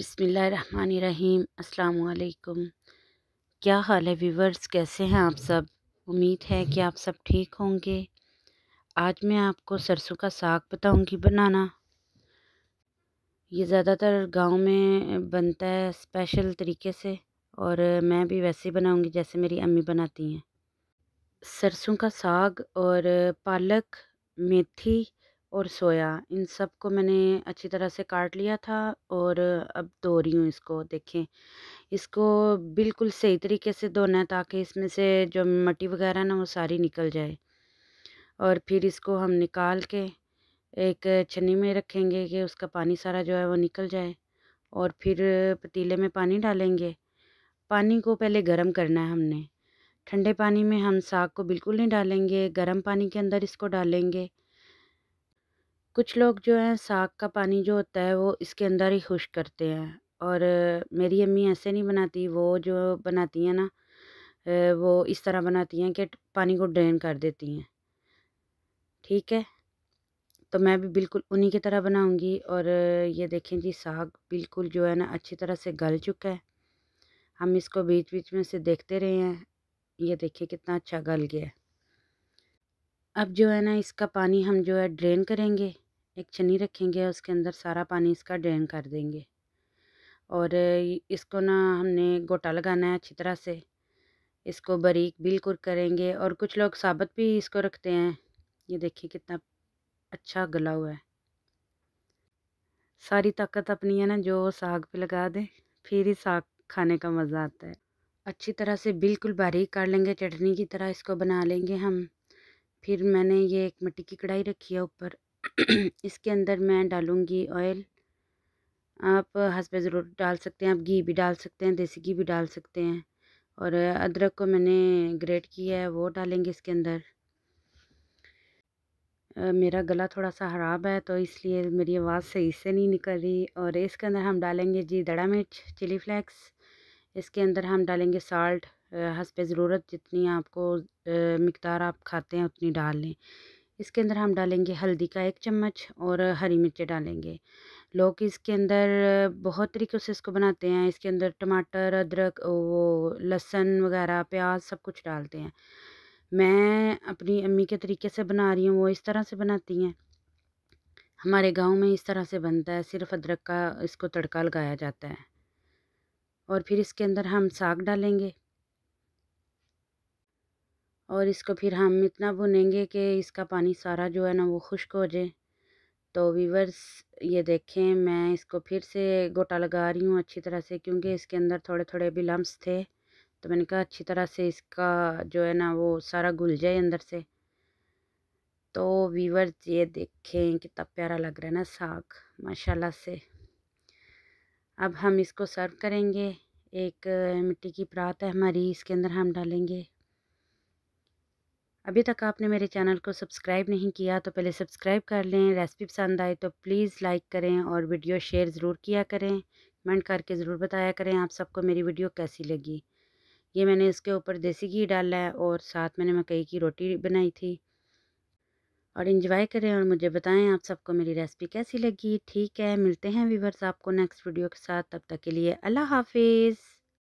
बिसमीम अल्लाम क्या हाल है व्यूवर्स कैसे हैं आप सब उम्मीद है कि आप सब ठीक होंगे आज मैं आपको सरसों का साग बताऊंगी बनाना ये ज़्यादातर गांव में बनता है स्पेशल तरीके से और मैं भी वैसे बनाऊंगी जैसे मेरी अम्मी बनाती हैं सरसों का साग और पालक मेथी और सोया इन सब को मैंने अच्छी तरह से काट लिया था और अब धो रही हूँ इसको देखें इसको बिल्कुल सही तरीके से धोना है ताकि इसमें से जो मट्टी वगैरह ना वो सारी निकल जाए और फिर इसको हम निकाल के एक छन्नी में रखेंगे कि उसका पानी सारा जो है वो निकल जाए और फिर पतीले में पानी डालेंगे पानी को पहले गर्म करना है हमने ठंडे पानी में हम साग को बिल्कुल नहीं डालेंगे गर्म पानी के अंदर इसको डालेंगे कुछ लोग जो हैं साग का पानी जो होता है वो इसके अंदर ही खुश करते हैं और मेरी अम्मी ऐसे नहीं बनाती वो जो बनाती हैं ना वो इस तरह बनाती हैं कि पानी को ड्रेन कर देती हैं ठीक है तो मैं भी बिल्कुल उन्हीं की तरह बनाऊंगी और ये देखें जी साग बिल्कुल जो है ना अच्छी तरह से गल चुका है हम इसको बीच बीच में से देखते रहे हैं ये देखिए कितना अच्छा गल गया है अब जो है ना इसका पानी हम जो है ड्रेन करेंगे एक छन्नी रखेंगे उसके अंदर सारा पानी इसका ड्रेन कर देंगे और इसको ना हमने गोटा लगाना है अच्छी तरह से इसको बारीक बिल्कुल करेंगे और कुछ लोग साबत भी इसको रखते हैं ये देखिए कितना अच्छा गला हुआ है सारी ताकत अपनी है ना जो साग पे लगा दे फिर ही साग खाने का मज़ा आता है अच्छी तरह से बिल्कुल बारीक कर लेंगे चटनी की तरह इसको बना लेंगे हम फिर मैंने ये एक मिट्टी की कढ़ाई रखी है ऊपर इसके अंदर मैं डालूँगी ऑयल आप हंसपे ज़रूर डाल सकते हैं आप घी भी डाल सकते हैं देसी घी भी डाल सकते हैं और अदरक को मैंने ग्रेट किया है वो डालेंगे इसके अंदर मेरा गला थोड़ा सा ख़राब है तो इसलिए मेरी आवाज़ सही से नहीं निकल रही और इसके अंदर हम डालेंगे जी दड़ा मिर्च चिली फ्लैक्स इसके अंदर हम डालेंगे साल्ट हसब ज़रूरत जितनी आपको मकदार आप खाते हैं उतनी डाल लें इसके अंदर हम डालेंगे हल्दी का एक चम्मच और हरी मिर्चें डालेंगे लोग इसके अंदर बहुत तरीक़ों से इसको बनाते हैं इसके अंदर टमाटर अदरक वो लहसन वगैरह प्याज सब कुछ डालते हैं मैं अपनी अम्मी के तरीके से बना रही हूँ वो इस तरह से बनाती हैं हमारे गांव में इस तरह से बनता है सिर्फ अदरक का इसको तड़का लगाया जाता है और फिर इसके अंदर हम साग डालेंगे और इसको फिर हम इतना भुनेंगे कि इसका पानी सारा जो है ना वो खुश्क हो जाए तो वीवर्स ये देखें मैं इसको फिर से गोटा लगा रही हूँ अच्छी तरह से क्योंकि इसके अंदर थोड़े थोड़े भी लम्स थे तो मैंने कहा अच्छी तरह से इसका जो है ना वो सारा घुल जाए अंदर से तो वीवर्स ये देखें कितना प्यारा लग रहा है ना साग माशाल्लाह से अब हम इसको सर्व करेंगे एक मिट्टी की परात है हमारी इसके अंदर हम डालेंगे अभी तक आपने मेरे चैनल को सब्सक्राइब नहीं किया तो पहले सब्सक्राइब कर लें रेसिपी पसंद आए तो प्लीज़ लाइक करें और वीडियो शेयर ज़रूर किया करें कमेंट करके ज़रूर बताया करें आप सबको मेरी वीडियो कैसी लगी ये मैंने इसके ऊपर देसी घी डाला है और साथ मैंने मकई की रोटी बनाई थी और इन्जॉय करें और मुझे बताएं आप सबको मेरी रेसिपी कैसी लगी ठीक है मिलते हैं व्यूवर्स आपको नेक्स्ट वीडियो के साथ तब तक के लिए अल्लाह हाफिज़